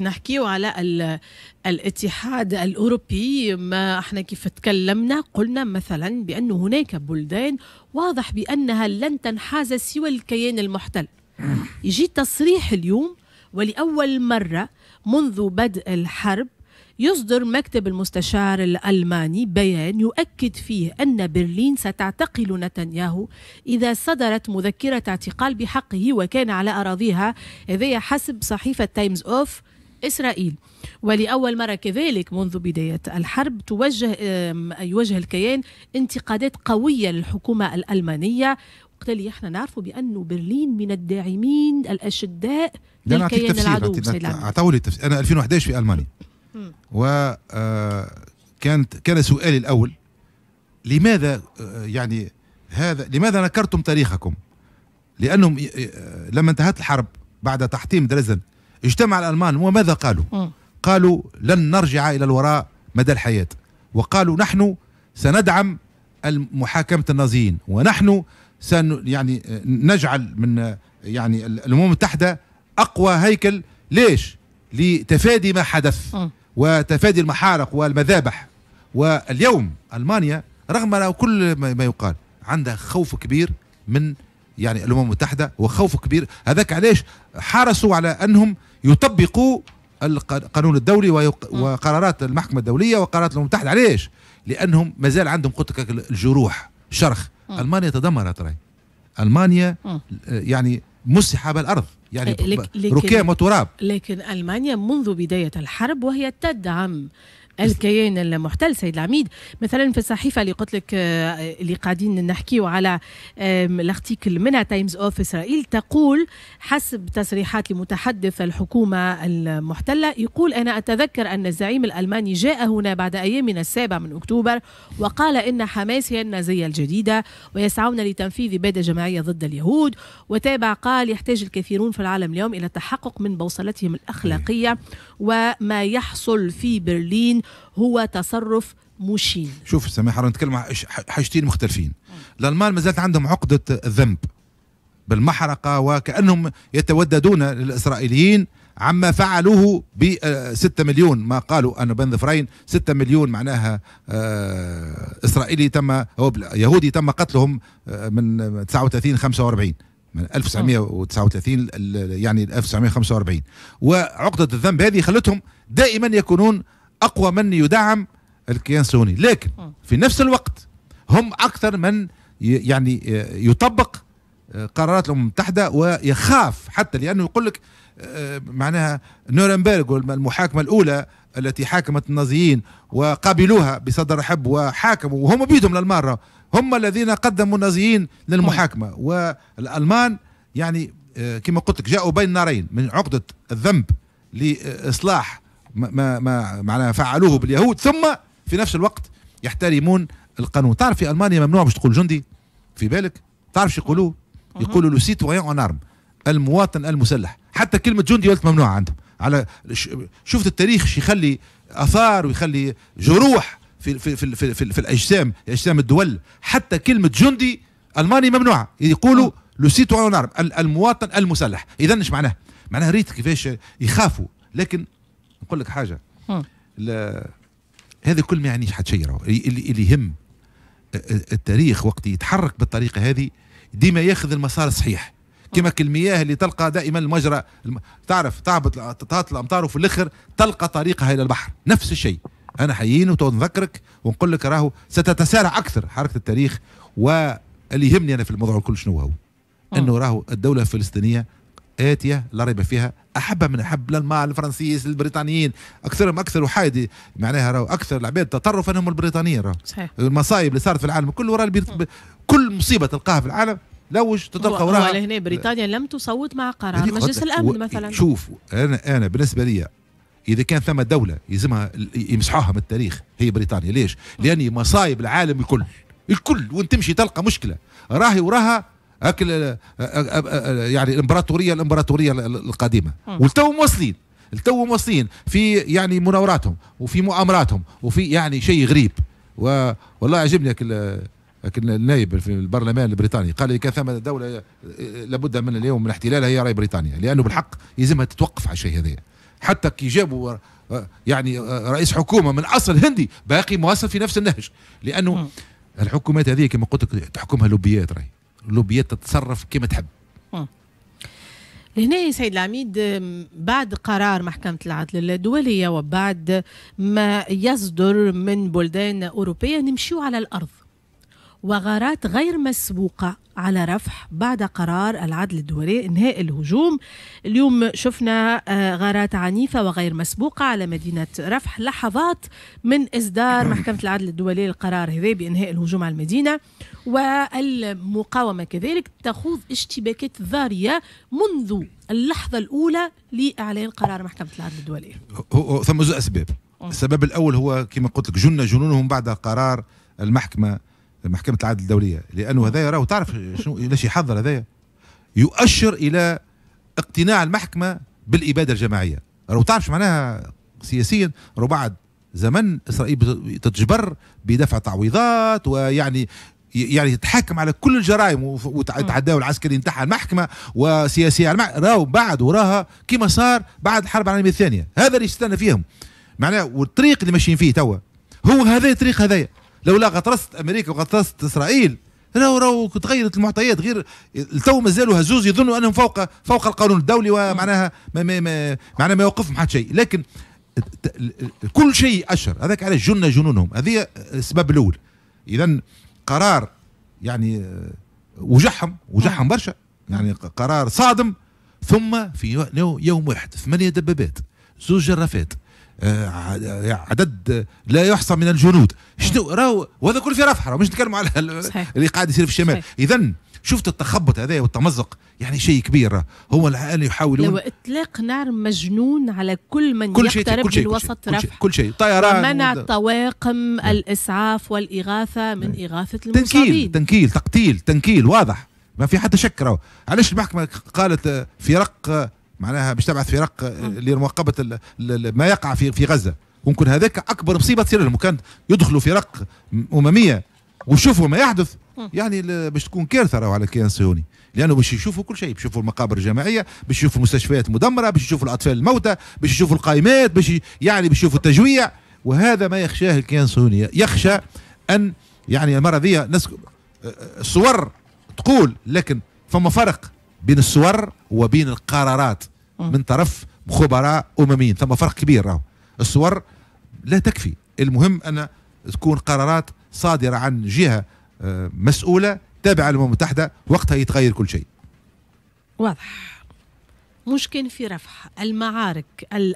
نحكيو على الاتحاد الأوروبي ما احنا كيف تكلمنا قلنا مثلا بأن هناك بلدان واضح بأنها لن تنحاز سوى الكيان المحتل يجي تصريح اليوم ولأول مرة منذ بدء الحرب يصدر مكتب المستشار الألماني بيان يؤكد فيه أن برلين ستعتقل نتنياهو إذا صدرت مذكرة اعتقال بحقه وكان على أراضيها هذا حسب صحيفة تايمز أوف إسرائيل ولأول مرة كذلك منذ بداية الحرب توجه يوجه الكيان انتقادات قوية للحكومة الألمانية وبالتالي احنا نعرفوا بأنه برلين من الداعمين الأشداء للكيان العدو أعطوا لي التفسير أنا 2011 في ألمانيا و آه، كانت كان سؤالي الأول لماذا آه، يعني هذا لماذا نكرتم تاريخكم؟ لأنهم آه، لما انتهت الحرب بعد تحطيم درزن اجتمع الألمان وماذا قالوا م. قالوا لن نرجع إلى الوراء مدى الحياة وقالوا نحن سندعم محاكمة النازيين ونحن سن يعني نجعل من يعني الأمم المتحدة أقوى هيكل ليش لتفادي ما حدث م. وتفادي المحارق والمذابح واليوم ألمانيا رغم كل ما يقال عندها خوف كبير من يعني الامم المتحده وخوف كبير هذاك علاش حرصوا على انهم يطبقوا القانون الدولي وقرارات المحكمة الدولية وقرارات الأمم المتحدة علاش؟ لأنهم مازال عندهم قلت لك الجروح شرخ ألمانيا تدمرت راي ألمانيا آه، يعني مسحه بالأرض يعني ركام وتراب لكن ألمانيا منذ بداية الحرب وهي تدعم الكيان المحتل سيد العميد مثلا في الصحيفه اللي قلت لك آه، اللي قاعدين نحكيو على الارتيكل منها تايمز اوف اسرائيل تقول حسب تصريحات لمتحدث الحكومه المحتله يقول انا اتذكر ان الزعيم الالماني جاء هنا بعد ايام من السابع من اكتوبر وقال ان حماس هي النازيه الجديده ويسعون لتنفيذ اباده جماعيه ضد اليهود وتابع قال يحتاج الكثيرون في العالم اليوم الى التحقق من بوصلتهم الاخلاقيه وما يحصل في برلين هو تصرف مشين شوف سماحة رانا نتكلم عن حاجتين مختلفين الالمان مازالت عندهم عقده الذنب بالمحرقه وكانهم يتوددون للاسرائيليين عما فعلوه ب 6 آه، مليون ما قالوا أن بن ظفرين 6 مليون معناها آه، إسرائيلي تم أو يهودي تم قتلهم آه، من 39 45 من 1939 يعني 1945 وعقدة الذنب هذه خلتهم دائما يكونون أقوى من يدعم الكيان الصهيوني لكن في نفس الوقت هم أكثر من يعني آه، يطبق آه، قرارات الامم المتحده ويخاف حتى لانه يقول لك آه، معناها نورنبرغ المحاكمه الاولى التي حاكمت النازيين وقابلوها بصدر حب وحاكموا وهم بيدهم للمره هم الذين قدموا النازيين للمحاكمه والالمان يعني كما قلت لك جاءوا بين نارين من عقده الذنب لاصلاح ما ما معناها فعلوه باليهود ثم في نفس الوقت يحترمون القانون تعرف في المانيا ممنوع باش تقول جندي في بالك تعرف يقولوه يقولوا لو سيتويان اون ارم المواطن المسلح حتى كلمه جندي قلت ممنوعه عندهم على شفت التاريخ شي يخلي اثار ويخلي جروح في في في في, في, في الاجسام اجسام الدول حتى كلمه جندي الماني ممنوعه يقولوا لو سيتويان اون ارم المواطن المسلح اذا ايش معناه معناه ريت كيفاش يخافوا لكن نقول لك حاجه هذا كل ما يعنيش حد شيء اللي, اللي يهم التاريخ وقت يتحرك بالطريقه هذه ديما ياخذ المسار الصحيح كما المياه اللي تلقى دائما المجرى تعرف تعبت تهات الامطار وفي الاخر تلقى طريقها الى البحر نفس الشيء انا حيين نذكرك ونقول لك راهو ستتسارع اكثر حركه التاريخ واللي يهمني انا في الموضوع الكل شنو هو انه راهو الدوله الفلسطينيه آتية لا ريب فيها أحب من أحب للماء الفرنسيس البريطانيين أكثرهم أكثر وحايدي معناها راهو أكثر العباد تطرفا هم البريطانيين راهو صحيح المصايب اللي صارت في العالم كله راه كل مصيبة تلقاها في العالم لوج تطلق وراها هنا بريطانيا لم تصوت مع قرار مجلس الامن مثلا شوف انا انا بالنسبه لي اذا كان ثم دوله يلزمها يمسحوها من التاريخ هي بريطانيا ليش؟ لان مصايب العالم الكل الكل وانت تمشي تلقى مشكله راهي وراها اكل يعني الامبراطوريه الامبراطوريه القديمه والتو موصلين التو موصلين في يعني مناوراتهم وفي مؤامراتهم وفي يعني شيء غريب و والله عجبني لكن النائب في البرلمان البريطاني قال لي كان ثم دوله لابد من اليوم من احتلالها هي راي بريطانيا لانه بالحق يلزمها تتوقف على الشيء هذا حتى كي جابوا يعني رئيس حكومه من اصل هندي باقي مواصل في نفس النهج لانه الحكومات هذه كما قلت لك تحكمها لوبيات راي لوبيا تتصرف كما تحب لهنا سيد العميد بعد قرار محكمة العدل الدولية وبعد ما يصدر من بلدان أوروبية نمشيو على الأرض وغارات غير مسبوقة على رفح بعد قرار العدل الدولي انهاء الهجوم اليوم شفنا آه، غارات عنيفة وغير مسبوقة على مدينة رفح لحظات من إصدار محكمة العدل الدولي القرار هذا بإنهاء الهجوم على المدينة والمقاومة كذلك تخوض اشتباكات ضارية منذ اللحظة الأولى لإعلان قرار محكمة العدل الدولي ثم أسباب السبب الأول هو كما قلت لك جن جنونهم بعد قرار المحكمة محكمه العدل الدوليه لانه هذايا راهو تعرف شنو ليش يحضر هذايا يؤشر الى اقتناع المحكمه بالاباده الجماعيه راهو تعرف شو معناها سياسيا راهو بعد زمن اسرائيل تتجبر بدفع تعويضات ويعني يعني تتحكم على كل الجرائم وتعداو العسكري نتاعها المحكمه وسياسيه راهو بعد وراها كما صار بعد الحرب العالميه الثانيه هذا اللي استنى فيهم معناه والطريق اللي ماشيين فيه توا هو هذا الطريق هذايا لولا غطرست امريكا وغطرست اسرائيل راهو راهو تغيرت المعطيات غير التو مازالوا هزوز يظنوا انهم فوق فوق القانون الدولي ومعناها ما ما ما معناها ما يوقفهم حتى شيء لكن كل شيء اشهر هذاك علاش جن جنونهم هذه السبب الاول اذا قرار يعني آه، وجحهم وجحهم برشا يعني قرار صادم ثم في يوم واحد ثمانيه دبابات زوج جرافات آه، عدد لا يحصى من الجنود شنو راهو وهذا كل في رفح مش نتكلم على اللي قاعد يصير في الشمال اذا شفت التخبط هذا والتمزق يعني شيء كبير هو الان يحاولون لو اطلاق نار مجنون على كل من كل يقترب كل شيء بالوسط كل شيء رفح كل شيء طيران منع و... طواقم نعم. الاسعاف والاغاثه من لا. نعم. اغاثه المصابين تنكيل تنكيل تقتيل تنكيل واضح ما في حتى شك راهو علاش المحكمه قالت فرق معناها باش تبعث فرق آه، لمراقبه ما يقع في في غزه ممكن هذاك اكبر مصيبه تصير لهم كان يدخلوا فرق امميه وشوفوا ما يحدث يعني باش تكون كارثه راهو على الكيان الصهيوني لانه باش يشوفوا كل شيء بيشوفوا المقابر الجماعيه باش يشوفوا المستشفيات مدمره باش يشوفوا الاطفال الموتى باش يشوفوا القائمات باش يعني باش يشوفوا التجويع وهذا ما يخشاه الكيان الصهيوني يخشى ان يعني المره نسك... الصور آه، آه، تقول لكن فما فرق بين الصور وبين القرارات من طرف خبراء امميين ثم فرق كبير راهو الصور لا تكفي المهم ان تكون قرارات صادره عن جهه آه، مسؤوله تابعه للامم المتحده وقتها يتغير كل شيء واضح مش كان في رفح المعارك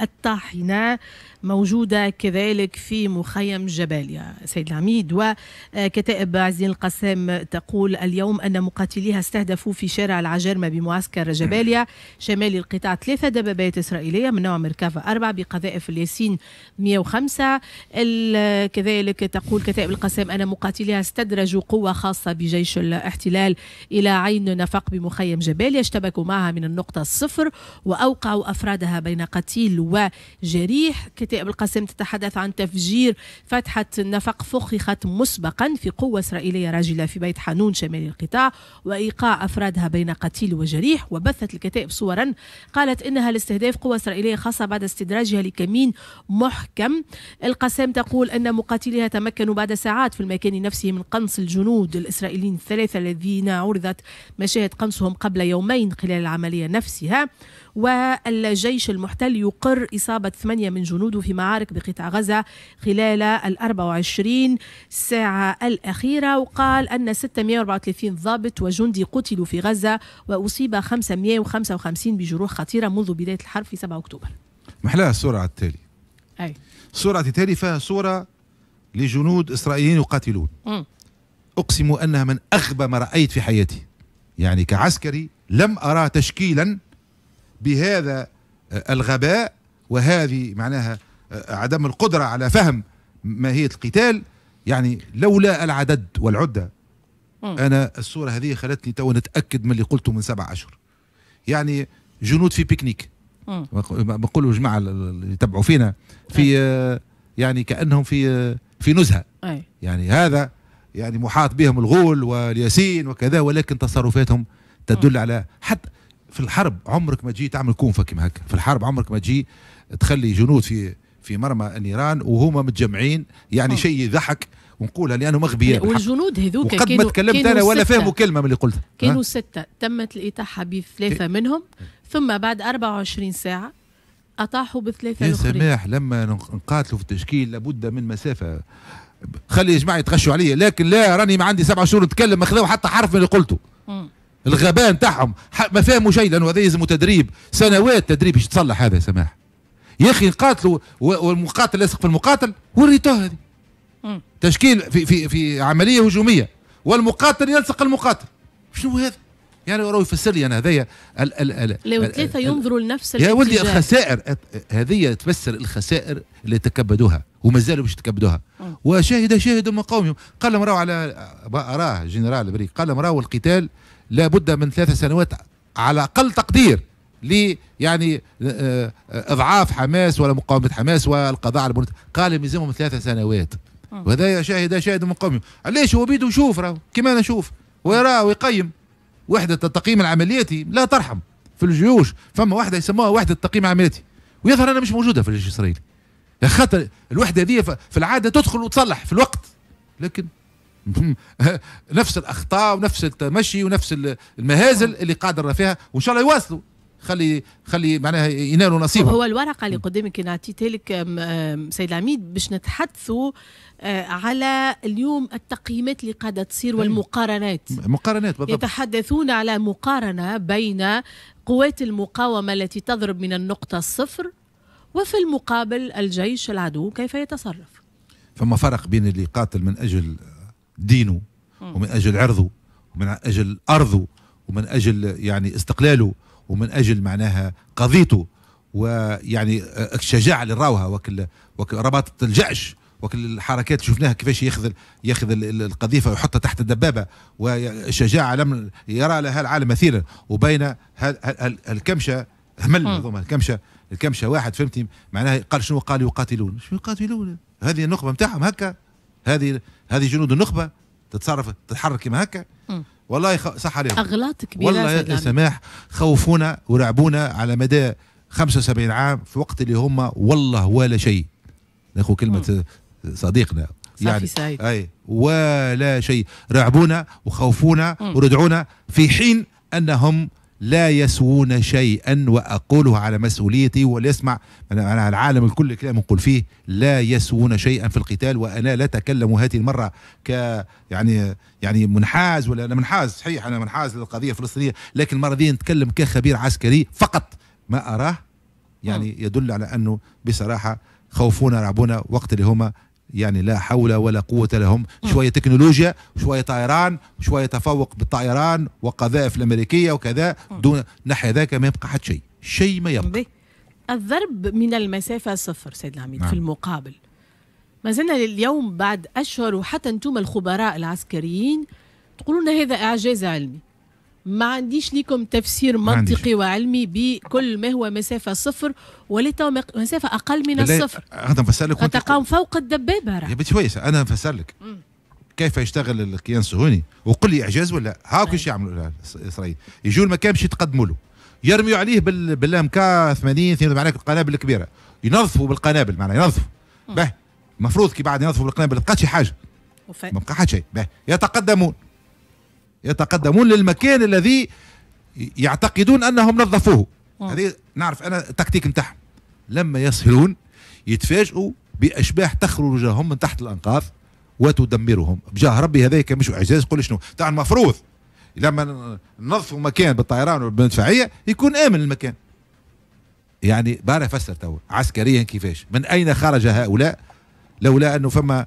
الطاحنة موجودة كذلك في مخيم جباليا سيد العميد وكتائب عزين القسام تقول اليوم أن مقاتليها استهدفوا في شارع العجرمة بمعسكر جباليا شمالي القطاع ثلاثة دبابات إسرائيلية من نوع مركافة أربعة بقذائف الياسين 105 كذلك تقول كتائب القسام أن مقاتليها استدرجوا قوة خاصة بجيش الاحتلال إلى عين نفق بمخيم جباليا اشتبكوا معها من النقطة الصفر وأوقعوا أفرادها بين قتيل وجريح كتائب القسم تتحدث عن تفجير فتحة نفق فخخت مسبقا في قوة إسرائيلية راجلة في بيت حانون شمال القطاع وإيقاع أفرادها بين قتيل وجريح وبثت الكتائب صورا قالت إنها لاستهداف قوة إسرائيلية خاصة بعد استدراجها لكمين محكم القسام تقول أن مقاتليها تمكنوا بعد ساعات في المكان نفسه من قنص الجنود الإسرائيليين الثلاثة الذين عرضت مشاهد قنصهم قبل يومين خلال العملية نفسها والجيش المحتل يقر إصابة ثمانية من جنوده في معارك بقطاع غزة خلال ال 24 ساعة الأخيرة وقال أن 634 ضابط وجندي قتلوا في غزة وأصيب 555 بجروح خطيرة منذ بداية الحرب في 7 أكتوبر محلها الصورة على التالي أي الصورة التالي فيها صورة لجنود إسرائيليين يقاتلون م. أقسم أنها من أغبى ما رأيت في حياتي يعني كعسكري لم أرى تشكيلا بهذا آه، الغباء وهذه معناها آه، عدم القدرة على فهم ماهية القتال يعني لولا العدد والعدة أنا الصورة هذه خلتني تو نتأكد من اللي قلته من سبع أشهر يعني جنود في بيكنيك بقولوا جماعة اللي يتبعوا فينا في آه، يعني كأنهم في في نزهة أي. يعني هذا يعني محاط بهم الغول والياسين وكذا ولكن تصرفاتهم تدل على حتى في الحرب عمرك ما تجي تعمل كونفا كيما هكا في الحرب عمرك ما تجي تخلي جنود في في مرمى النيران وهما متجمعين يعني آه. شيء يضحك ونقولها لانهم اغبياء والجنود هذوك وقد ما تكلمت انا ولا فاهموا كلمه من اللي قلتها كانوا سته تمت الاتاحه بثلاثه إيه. منهم إيه. ثم بعد 24 ساعه اطاحوا بثلاثه يا سماح لما نقاتلوا في التشكيل لابد من مسافه خلي يا جماعه يتغشوا علي لكن لا راني ما عندي سبع شهور نتكلم ما خذوا حتى حرف من اللي قلته مم. الغباء نتاعهم ما فهموا شيء لانه هذا يلزموا تدريب سنوات تدريب باش تصلح هذا يا سماح يا اخي نقاتلوا والمقاتل يثق في المقاتل وريتوه هذه تشكيل في في في عمليه هجوميه والمقاتل يلصق المقاتل شنو هذا؟ يعني راهو يفسر لي انا هذايا لو ثلاثه ينظروا لنفس يا ولدي الخسائر هذه تفسر الخسائر اللي تكبدوها ومازالوا باش يتكبدوها وشاهد شاهد من قومهم قال لهم راهو على راه جنرال بريك قال لهم راهو القتال لابد من ثلاث سنوات على اقل تقدير لي يعني آه، آه، اضعاف حماس ولا مقاومه حماس والقضاء على البنود قال يلزمهم ثلاث سنوات آه. وهذا شاهد شاهد من قومهم علاش هو بيده يشوف راه كما انا نشوف ويرى ويقيم وحده التقييم العملياتي لا ترحم في الجيوش فما وحده يسموها وحده التقييم العملياتي ويظهر انا مش موجوده في الجيش الاسرائيلي خاطر الوحده دي في العاده تدخل وتصلح في الوقت لكن نفس الاخطاء ونفس التمشي ونفس المهازل آه. اللي قادر فيها وان شاء الله يواصلوا خلي خلي معناها ينالوا نصيبهم هو الورقه اللي قدامك انا عطيتها لك سيد العميد باش نتحدثوا آه، على اليوم التقييمات اللي قاعده تصير والمقارنات مقارنات بالضبط يتحدثون على مقارنه بين قوات المقاومه التي تضرب من النقطه الصفر وفي المقابل الجيش العدو كيف يتصرف فما فرق بين اللي قاتل من اجل دينه ومن أجل عرضه ومن أجل أرضه ومن أجل يعني استقلاله ومن أجل معناها قضيته ويعني الشجاعة اللي راوها وكل, وكل رباطة الجأش وكل الحركات شفناها كيفاش ياخذ ياخذ القذيفه ويحطها تحت الدبابه وشجاعه لم يرى لها العالم مثيلا وبين الكمشه همل منظومه الكمشه الكمشه واحد فهمتي معناها قال شنو قال يقاتلون شنو يقاتلون هذه النخبه نتاعهم هكا هذه هذه جنود النخبه تتصرف تتحرك كما هكا والله يخ... صح عليهم اغلاط كبيره والله يا سماح خوفونا ورعبونا على مدى 75 عام في وقت اللي هم والله ولا شيء ناخذ كلمه مم. صديقنا يعني سعيد. اي ولا شيء رعبونا وخوفونا مم. وردعونا في حين انهم لا يسوون شيئا واقوله على مسؤوليتي وليسمع انا العالم الكل كلام نقول فيه لا يسوون شيئا في القتال وانا لا اتكلم هذه المره ك يعني يعني منحاز ولا انا منحاز صحيح انا منحاز للقضيه الفلسطينيه لكن المره دي نتكلم كخبير عسكري فقط ما اراه يعني نعم. يدل على انه بصراحه خوفونا رعبونا وقت اللي هما يعني لا حول ولا قوة لهم شوية تكنولوجيا شوية طيران شوية تفوق بالطيران وقذائف الأمريكية وكذا دون نحي ذاك ما يبقى حتى شيء شيء ما يبقى الضرب من المسافة صفر سيد العميد نعم. في المقابل ما زلنا لليوم بعد أشهر وحتى أنتم الخبراء العسكريين تقولون هذا إعجاز علمي ما عنديش ليكم تفسير منطقي وعلمي بكل ما هو مسافه صفر ولتو مسافه اقل من الصفر انا بسالك تقام فوق الدبابه رح. يا بنت شويه انا بسالك كيف يشتغل الكيان الصهيوني وقل لي اعجاز ولا هاك ايش طيب. يعملوا اسرائيل يجوا المكان باش يتقدموا له يرميوا عليه بال بالام كا 80 82 معناها القنابل الكبيره ينظفوا بالقنابل معناها ينظفوا به المفروض كي بعد ينظفوا بالقنابل ما بقاتش حاجه ما بقى حتى شيء به يتقدمون يتقدمون للمكان الذي يعتقدون انهم نظفوه هذه نعرف انا التكتيك نتاعهم لما يسهلون يتفاجئوا باشباح تخرج لهم من تحت الانقاض وتدمرهم بجاه ربي هذاك مش اعجاز قول شنو تاع المفروض لما ننظفوا مكان بالطيران وبالمدفعيه يكون امن المكان يعني بارا فسر تو عسكريا كيفاش من اين خرج هؤلاء لولا انه فما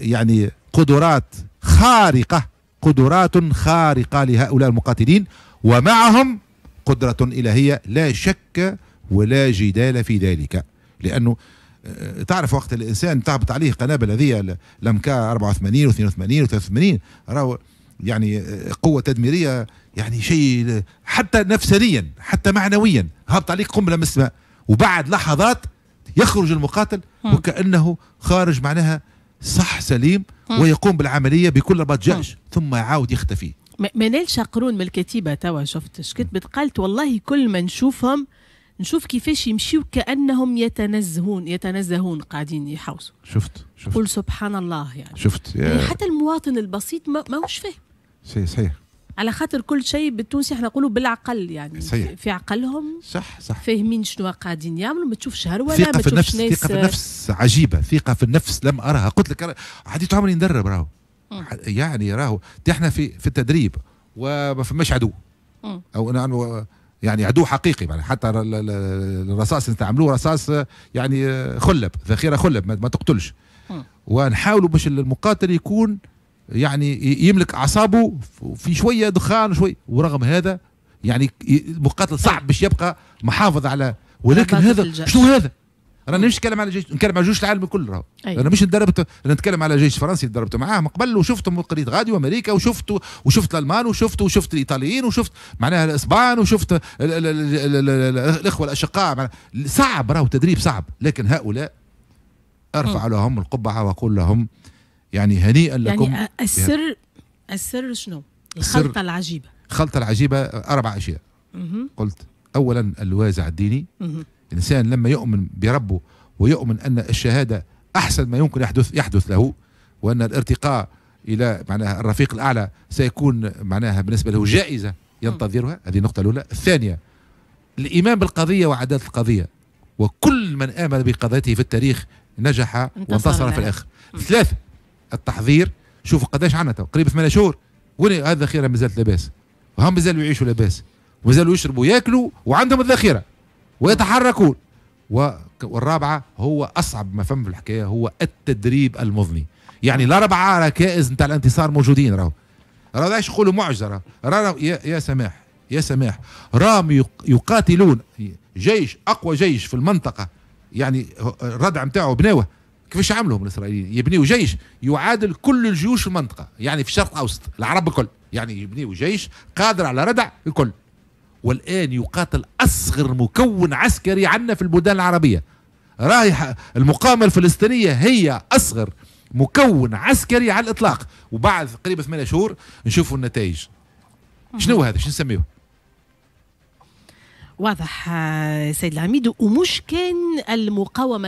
يعني قدرات خارقه قدرات خارقة لهؤلاء المقاتلين ومعهم قدرة إلهية لا شك ولا جدال في ذلك لأنه آه، تعرف وقت الإنسان تهبط عليه قنابل هذه لمكا 84 و 82 و 83 راهو يعني آه، قوة تدميرية يعني شيء حتى نفسيا حتى معنويا هبط عليك قنبلة من السماء وبعد لحظات يخرج المقاتل وكأنه خارج معناها صح سليم ويقوم بالعمليه بكل رباط جأش ثم يعاود يختفي منال شقرون من الكتيبه توا شفت شكت كتبت قالت والله كل ما نشوفهم نشوف كيفاش يمشيو كانهم يتنزهون يتنزهون قاعدين يحوسوا شفت شفت قل سبحان الله يعني شفت يعني حتى المواطن البسيط ما ماهوش فاهم صحيح على خاطر كل شيء بالتونسي احنا نقولوا بالعقل يعني صحيح. في عقلهم صح صح فاهمين شنو قاعدين يعملوا ما تشوفش هروله ثقه في النفس ناس ثقه في النفس عجيبه ثقه في النفس لم ارها قلت لك حديث عمري ندرب راهو يعني راهو احنا في في التدريب وما فماش عدو او يعني عدو حقيقي يعني حتى الرصاص اللي تعملوه رصاص يعني خلب ذخيره خلب ما تقتلش ونحاولوا باش المقاتل يكون يعني يملك اعصابه في شويه دخان وشوي ورغم هذا يعني المقاتل صعب باش يبقى محافظ على ولكن هذا شنو هذا؟ رانا مش نتكلم على جيش نتكلم على جيش العالم الكل راهو انا مش تدربت انا نتكلم على جيش فرنسي تدربت معاه من قبل وشفتهم قريت غادي وامريكا وشفت وشفت الالمان وشفت وشفت الايطاليين وشفت معناها الاسبان وشفت الاخوه الاشقاء صعب راهو تدريب صعب لكن هؤلاء ارفع لهم القبعه واقول لهم يعني هنيئا لكم يعني السر السر شنو؟ الخلطة العجيبة الخلطة العجيبة أربع أشياء مه. قلت أولا الوازع الديني مه. الإنسان لما يؤمن بربه ويؤمن أن الشهادة أحسن ما يمكن يحدث يحدث له وأن الارتقاء إلى معناها الرفيق الأعلى سيكون معناها بالنسبة له جائزة ينتظرها هذه النقطة الأولى الثانية الإيمان بالقضية وعدالة القضية وكل من آمن بقضيته في التاريخ نجح وانتصر في الآخر ثلاثة التحضير شوفوا قداش عندنا قريب ثمان شهور وين هذه الذخيره مازالت لاباس وهم مازالوا يعيشوا لاباس ومازالوا يشربوا ياكلوا وعندهم الذخيره ويتحركون والرابعه هو اصعب ما فهم في الحكايه هو التدريب المضني يعني الاربعه ركائز نتاع الانتصار موجودين راهو راهو ايش يقولوا معجزه راهو يا, يا سماح يا سماح راهم يقاتلون جيش اقوى جيش في المنطقه يعني الردع نتاعو بناوه كيفاش عملهم الاسرائيليين يبنيوا جيش يعادل كل الجيوش المنطقه يعني في الشرق الاوسط العرب الكل يعني يبنيوا جيش قادر على ردع الكل والان يقاتل اصغر مكون عسكري عندنا في البلدان العربيه رايحه المقاومه الفلسطينيه هي اصغر مكون عسكري على الاطلاق وبعد قريب ثمانية شهور نشوفوا النتائج شنو هذا شنو نسميه واضح آه، سيد العميد ومش كان المقاومه